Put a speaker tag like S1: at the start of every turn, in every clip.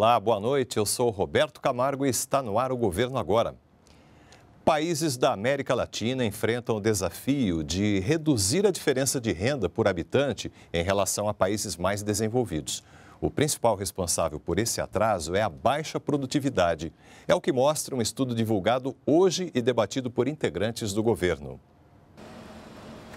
S1: Olá, boa noite. Eu sou Roberto Camargo e está no ar o Governo Agora. Países da América Latina enfrentam o desafio de reduzir a diferença de renda por habitante em relação a países mais desenvolvidos. O principal responsável por esse atraso é a baixa produtividade. É o que mostra um estudo divulgado hoje e debatido por integrantes do governo.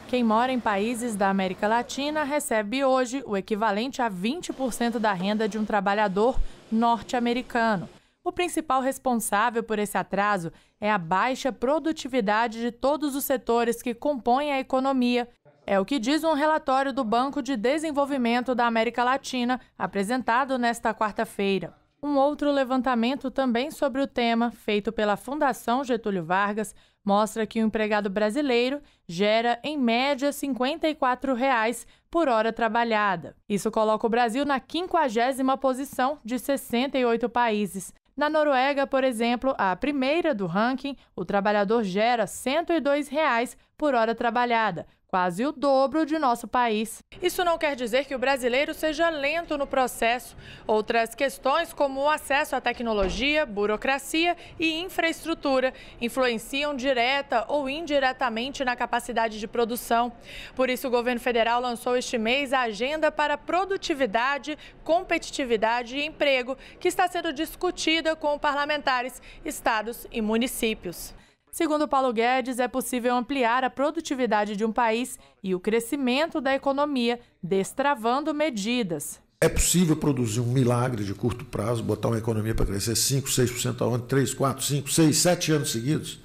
S2: Quem mora em países da América Latina recebe hoje o equivalente a 20% da renda de um trabalhador norte-americano. O principal responsável por esse atraso é a baixa produtividade de todos os setores que compõem a economia. É o que diz um relatório do Banco de Desenvolvimento da América Latina, apresentado nesta quarta-feira. Um outro levantamento também sobre o tema, feito pela Fundação Getúlio Vargas, mostra que o empregado brasileiro gera, em média, R$ 54 reais por hora trabalhada. Isso coloca o Brasil na quinquagésima posição de 68 países. Na Noruega, por exemplo, a primeira do ranking, o trabalhador gera R$ 102 reais por hora trabalhada, quase o dobro de nosso país. Isso não quer dizer que o brasileiro seja lento no processo. Outras questões, como o acesso à tecnologia, burocracia e infraestrutura, influenciam direta ou indiretamente na capacidade de produção. Por isso, o governo federal lançou este mês a Agenda para Produtividade, Competitividade e Emprego, que está sendo discutida com parlamentares, estados e municípios. Segundo Paulo Guedes, é possível ampliar a produtividade de um país e o crescimento da economia, destravando medidas.
S1: É possível produzir um milagre de curto prazo, botar uma economia para crescer 5, 6% ao ano, 3, 4, 5, 6, 7 anos seguidos,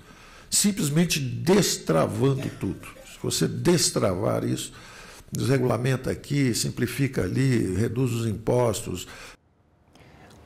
S1: simplesmente destravando tudo. Se você destravar isso, desregulamenta aqui, simplifica ali, reduz os impostos,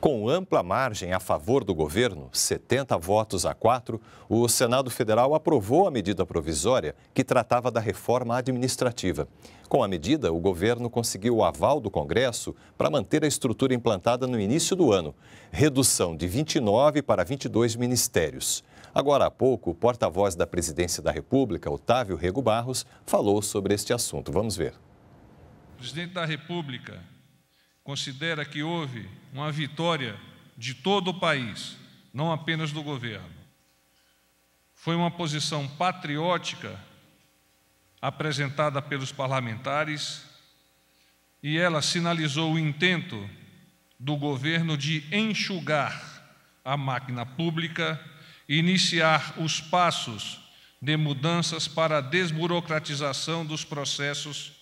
S1: com ampla margem a favor do governo, 70 votos a 4, o Senado Federal aprovou a medida provisória que tratava da reforma administrativa. Com a medida, o governo conseguiu o aval do Congresso para manter a estrutura implantada no início do ano, redução de 29 para 22 ministérios. Agora há pouco, o porta-voz da Presidência da República, Otávio Rego Barros, falou sobre este assunto. Vamos ver.
S3: Presidente da República considera que houve uma vitória de todo o país, não apenas do governo. Foi uma posição patriótica apresentada pelos parlamentares e ela sinalizou o intento do governo de enxugar a máquina pública e iniciar os passos de mudanças para a desburocratização dos processos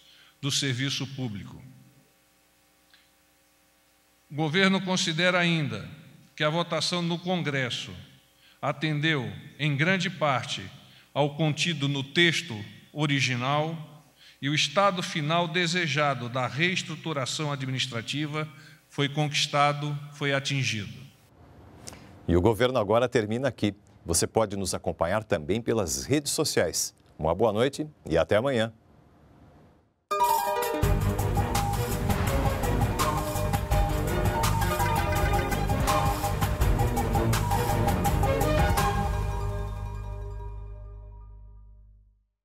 S3: do serviço público. O governo considera ainda que a votação no Congresso atendeu, em grande parte, ao contido no texto original e o estado final desejado da reestruturação administrativa foi conquistado, foi atingido.
S1: E o governo agora termina aqui. Você pode nos acompanhar também pelas redes sociais. Uma boa noite e até amanhã.